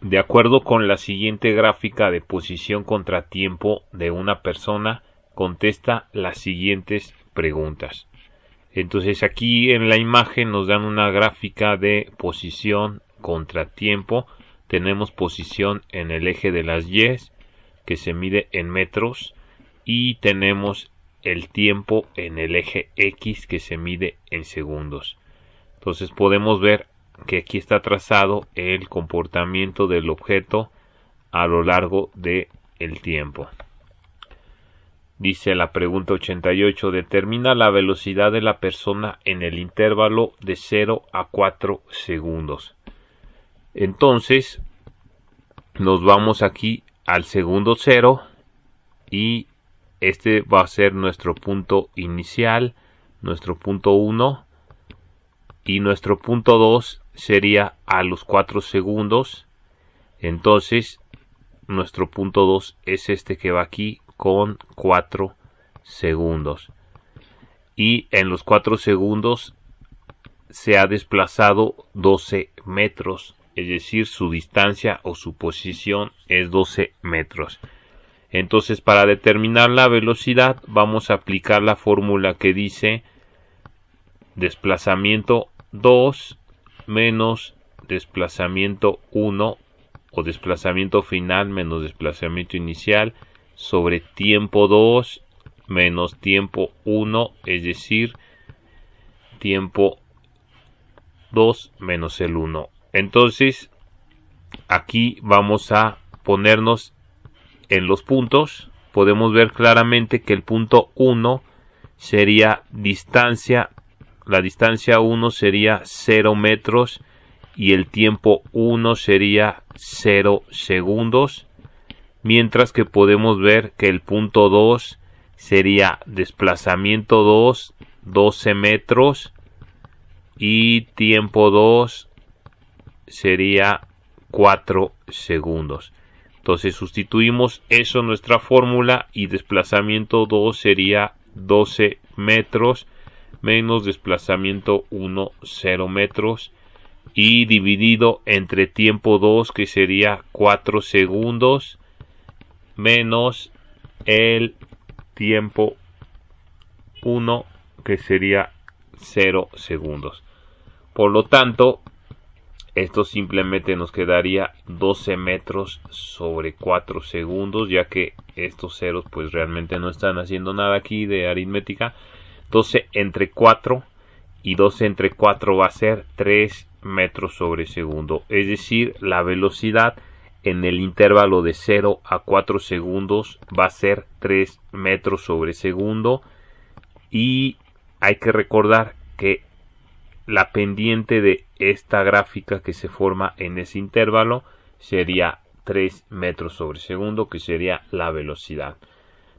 De acuerdo con la siguiente gráfica de posición contratiempo de una persona, contesta las siguientes preguntas. Entonces aquí en la imagen nos dan una gráfica de posición contratiempo Tenemos posición en el eje de las Y, que se mide en metros, y tenemos el tiempo en el eje X, que se mide en segundos. Entonces podemos ver que aquí está trazado el comportamiento del objeto a lo largo de el tiempo. Dice la pregunta 88, determina la velocidad de la persona en el intervalo de 0 a 4 segundos. Entonces, nos vamos aquí al segundo 0 y este va a ser nuestro punto inicial, nuestro punto 1 y nuestro punto 2 sería a los 4 segundos. Entonces, nuestro punto 2 es este que va aquí con 4 segundos. Y en los 4 segundos se ha desplazado 12 metros. Es decir, su distancia o su posición es 12 metros. Entonces, para determinar la velocidad, vamos a aplicar la fórmula que dice desplazamiento 2 menos desplazamiento 1 o desplazamiento final menos desplazamiento inicial sobre tiempo 2 menos tiempo 1, es decir, tiempo 2 menos el 1. Entonces, aquí vamos a ponernos en los puntos. Podemos ver claramente que el punto 1 sería distancia la distancia 1 sería 0 metros y el tiempo 1 sería 0 segundos, mientras que podemos ver que el punto 2 sería desplazamiento 2, 12 metros y tiempo 2 sería 4 segundos. Entonces sustituimos eso en nuestra fórmula y desplazamiento 2 sería 12 metros menos desplazamiento 1, 0 metros y dividido entre tiempo 2 que sería 4 segundos menos el tiempo 1 que sería 0 segundos. Por lo tanto, esto simplemente nos quedaría 12 metros sobre 4 segundos, ya que estos ceros pues realmente no están haciendo nada aquí de aritmética. 12 entre 4 y 12 entre 4 va a ser 3 metros sobre segundo. Es decir, la velocidad en el intervalo de 0 a 4 segundos va a ser 3 metros sobre segundo. Y hay que recordar que la pendiente de esta gráfica que se forma en ese intervalo sería 3 metros sobre segundo, que sería la velocidad.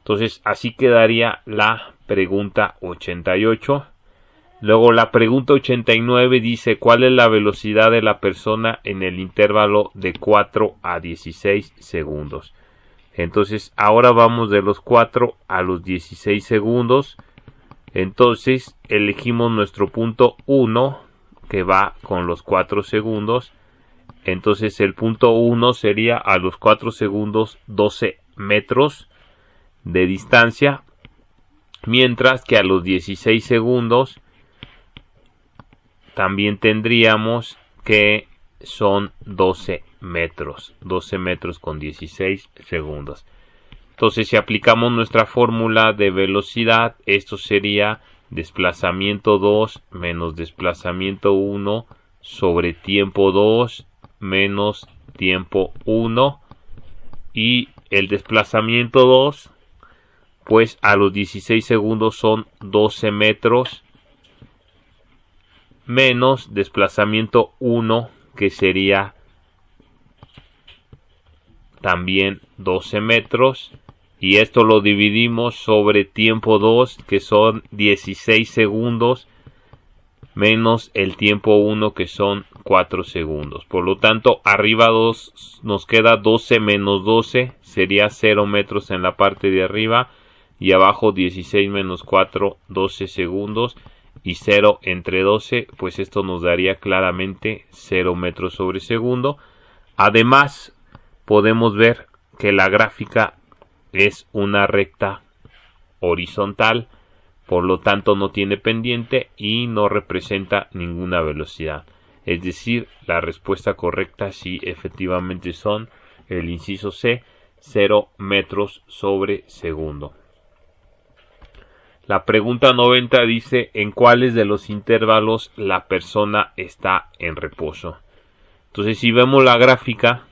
Entonces así quedaría la pregunta 88. Luego la pregunta 89 dice cuál es la velocidad de la persona en el intervalo de 4 a 16 segundos. Entonces ahora vamos de los 4 a los 16 segundos. Entonces elegimos nuestro punto 1 que va con los 4 segundos. Entonces el punto 1 sería a los 4 segundos 12 metros de distancia, mientras que a los 16 segundos también tendríamos que son 12 metros, 12 metros con 16 segundos. Entonces si aplicamos nuestra fórmula de velocidad, esto sería desplazamiento 2 menos desplazamiento 1 sobre tiempo 2 menos tiempo 1 y el desplazamiento 2 pues a los 16 segundos son 12 metros menos desplazamiento 1 que sería también 12 metros y esto lo dividimos sobre tiempo 2 que son 16 segundos menos el tiempo 1 que son 4 segundos por lo tanto arriba 2 nos queda 12 menos 12 sería 0 metros en la parte de arriba y abajo 16 menos 4 12 segundos y 0 entre 12 pues esto nos daría claramente 0 metros sobre segundo además podemos ver que la gráfica es una recta horizontal por lo tanto no tiene pendiente y no representa ninguna velocidad es decir la respuesta correcta sí efectivamente son el inciso C 0 metros sobre segundo la pregunta 90 dice en cuáles de los intervalos la persona está en reposo. Entonces si vemos la gráfica,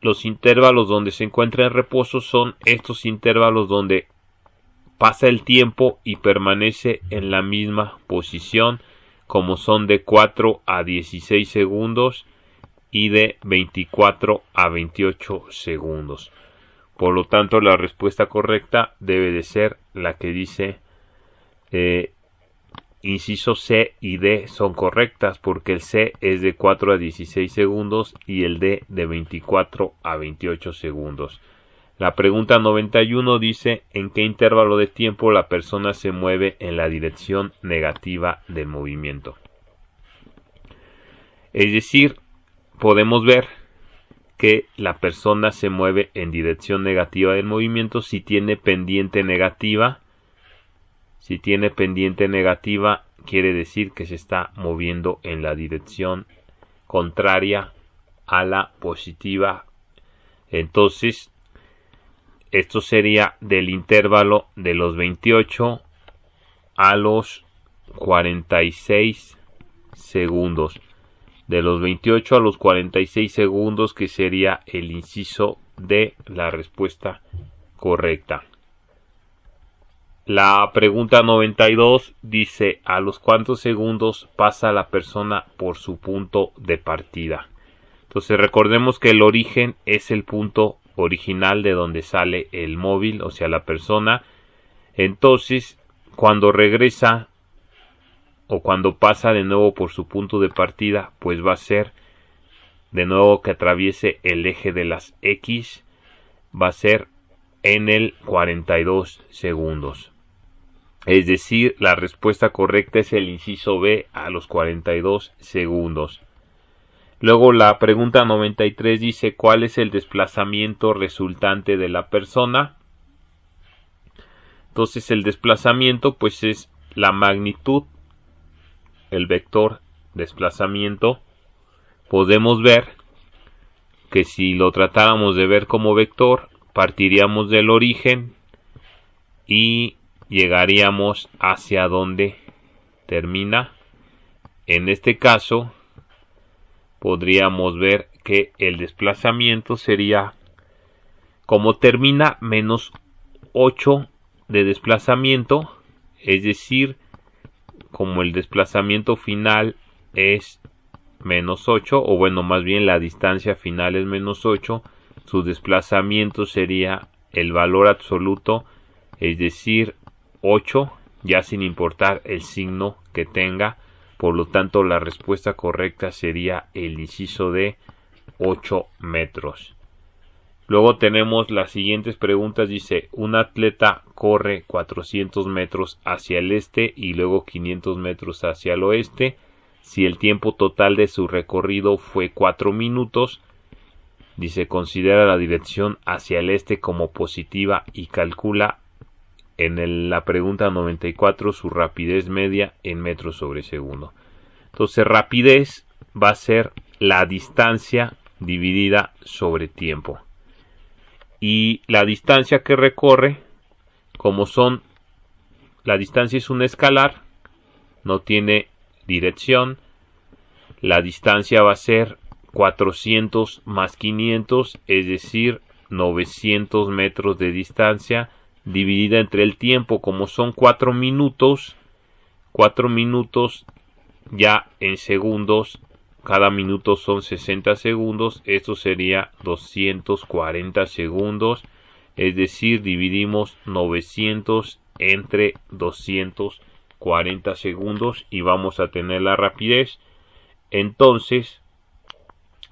los intervalos donde se encuentra en reposo son estos intervalos donde pasa el tiempo y permanece en la misma posición como son de 4 a 16 segundos y de 24 a 28 segundos. Por lo tanto, la respuesta correcta debe de ser la que dice eh, inciso C y D son correctas porque el C es de 4 a 16 segundos y el D de 24 a 28 segundos. La pregunta 91 dice en qué intervalo de tiempo la persona se mueve en la dirección negativa del movimiento. Es decir, podemos ver que la persona se mueve en dirección negativa del movimiento si tiene pendiente negativa. Si tiene pendiente negativa quiere decir que se está moviendo en la dirección contraria a la positiva. Entonces, esto sería del intervalo de los 28 a los 46 segundos de los 28 a los 46 segundos que sería el inciso de la respuesta correcta. La pregunta 92 dice a los cuántos segundos pasa la persona por su punto de partida. Entonces recordemos que el origen es el punto original de donde sale el móvil, o sea, la persona. Entonces, cuando regresa o cuando pasa de nuevo por su punto de partida, pues va a ser de nuevo que atraviese el eje de las X, va a ser en el 42 segundos. Es decir, la respuesta correcta es el inciso B a los 42 segundos. Luego la pregunta 93 dice cuál es el desplazamiento resultante de la persona. Entonces el desplazamiento pues es la magnitud el vector desplazamiento, podemos ver que si lo tratáramos de ver como vector, partiríamos del origen y llegaríamos hacia donde termina. En este caso, podríamos ver que el desplazamiento sería como termina menos 8 de desplazamiento, es decir, como el desplazamiento final es menos 8, o bueno, más bien la distancia final es menos 8, su desplazamiento sería el valor absoluto, es decir, 8, ya sin importar el signo que tenga. Por lo tanto, la respuesta correcta sería el inciso de 8 metros. Luego tenemos las siguientes preguntas. Dice, un atleta corre 400 metros hacia el este y luego 500 metros hacia el oeste. Si el tiempo total de su recorrido fue 4 minutos, dice, considera la dirección hacia el este como positiva y calcula en la pregunta 94 su rapidez media en metros sobre segundo. Entonces, rapidez va a ser la distancia dividida sobre tiempo y la distancia que recorre, como son la distancia es un escalar, no tiene dirección, la distancia va a ser 400 más 500, es decir, 900 metros de distancia dividida entre el tiempo, como son cuatro minutos, cuatro minutos ya en segundos cada minuto son 60 segundos, esto sería 240 segundos, es decir, dividimos 900 entre 240 segundos y vamos a tener la rapidez. Entonces,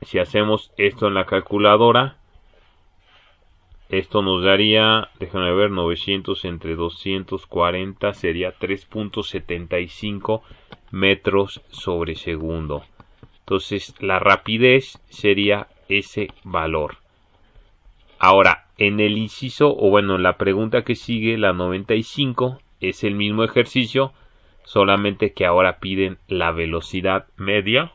si hacemos esto en la calculadora, esto nos daría, déjenme ver, 900 entre 240 sería 3.75 metros sobre segundo. Entonces la rapidez sería ese valor. Ahora, en el inciso, o bueno, la pregunta que sigue, la 95, es el mismo ejercicio, solamente que ahora piden la velocidad media.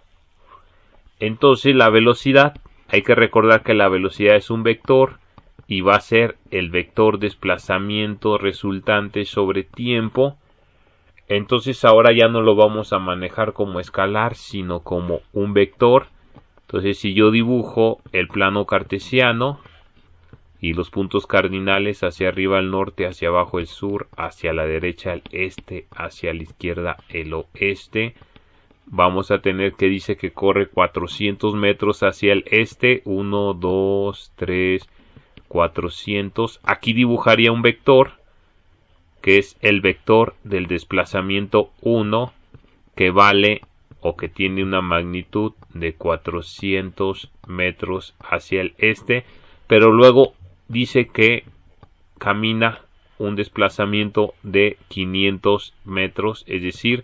Entonces la velocidad, hay que recordar que la velocidad es un vector y va a ser el vector desplazamiento resultante sobre tiempo entonces ahora ya no lo vamos a manejar como escalar, sino como un vector. Entonces si yo dibujo el plano cartesiano y los puntos cardinales hacia arriba el norte, hacia abajo el sur, hacia la derecha el este, hacia la izquierda el oeste, vamos a tener que dice que corre 400 metros hacia el este, 1, 2, 3, 400. Aquí dibujaría un vector que es el vector del desplazamiento 1 que vale o que tiene una magnitud de 400 metros hacia el este, pero luego dice que camina un desplazamiento de 500 metros, es decir,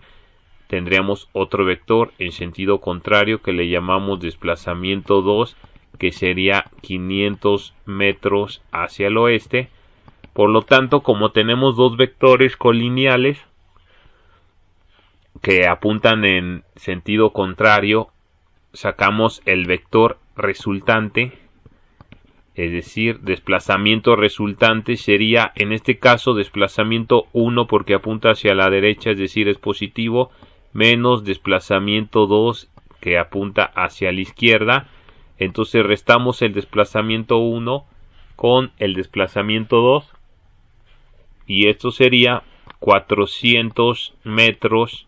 tendríamos otro vector en sentido contrario que le llamamos desplazamiento 2, que sería 500 metros hacia el oeste, por lo tanto, como tenemos dos vectores colineales que apuntan en sentido contrario, sacamos el vector resultante, es decir, desplazamiento resultante sería en este caso desplazamiento 1 porque apunta hacia la derecha, es decir, es positivo, menos desplazamiento 2 que apunta hacia la izquierda. Entonces restamos el desplazamiento 1 con el desplazamiento 2 y esto sería 400 metros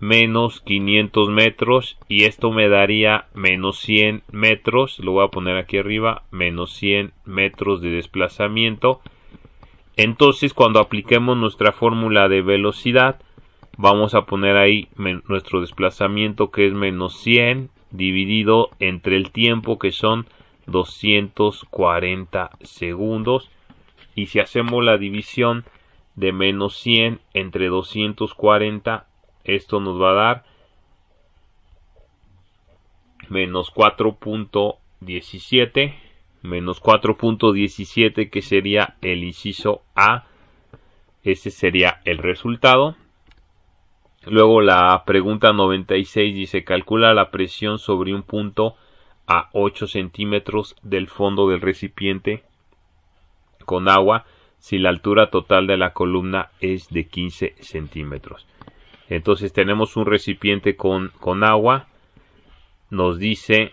menos 500 metros y esto me daría menos 100 metros lo voy a poner aquí arriba menos 100 metros de desplazamiento entonces cuando apliquemos nuestra fórmula de velocidad vamos a poner ahí nuestro desplazamiento que es menos 100 dividido entre el tiempo que son 240 segundos y si hacemos la división de menos 100 entre 240 esto nos va a dar menos 4.17 menos 4.17 que sería el inciso A ese sería el resultado luego la pregunta 96 dice calcula la presión sobre un punto a 8 centímetros del fondo del recipiente con agua si la altura total de la columna es de 15 centímetros. Entonces tenemos un recipiente con, con agua. Nos dice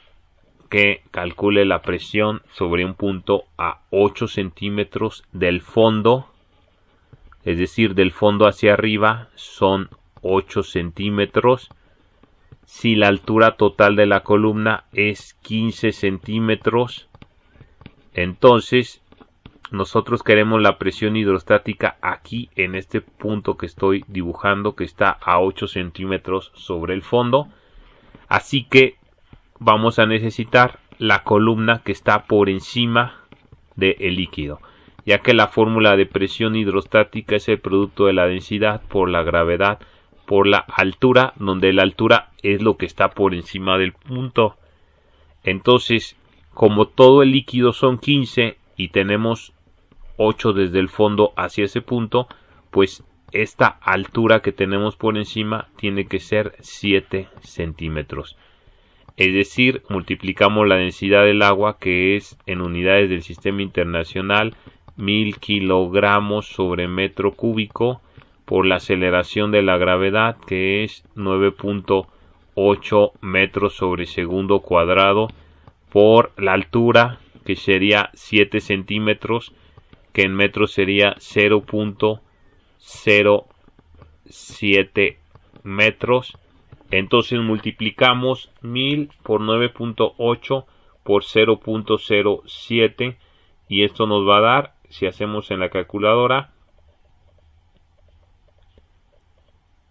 que calcule la presión sobre un punto a 8 centímetros del fondo. Es decir, del fondo hacia arriba son 8 centímetros. Si la altura total de la columna es 15 centímetros, entonces nosotros queremos la presión hidrostática aquí en este punto que estoy dibujando que está a 8 centímetros sobre el fondo así que vamos a necesitar la columna que está por encima del líquido ya que la fórmula de presión hidrostática es el producto de la densidad por la gravedad por la altura donde la altura es lo que está por encima del punto entonces como todo el líquido son 15 y tenemos 8 desde el fondo hacia ese punto, pues esta altura que tenemos por encima tiene que ser 7 centímetros. Es decir, multiplicamos la densidad del agua que es en unidades del sistema internacional 1000 kilogramos sobre metro cúbico por la aceleración de la gravedad que es 9.8 metros sobre segundo cuadrado por la altura que sería 7 centímetros que en metros sería 0.07 metros. Entonces multiplicamos 1000 por 9.8 por 0.07 y esto nos va a dar, si hacemos en la calculadora,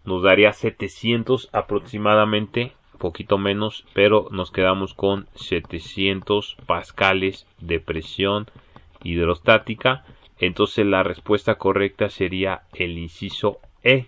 nos daría 700 aproximadamente, poquito menos, pero nos quedamos con 700 pascales de presión hidrostática, entonces la respuesta correcta sería el inciso E,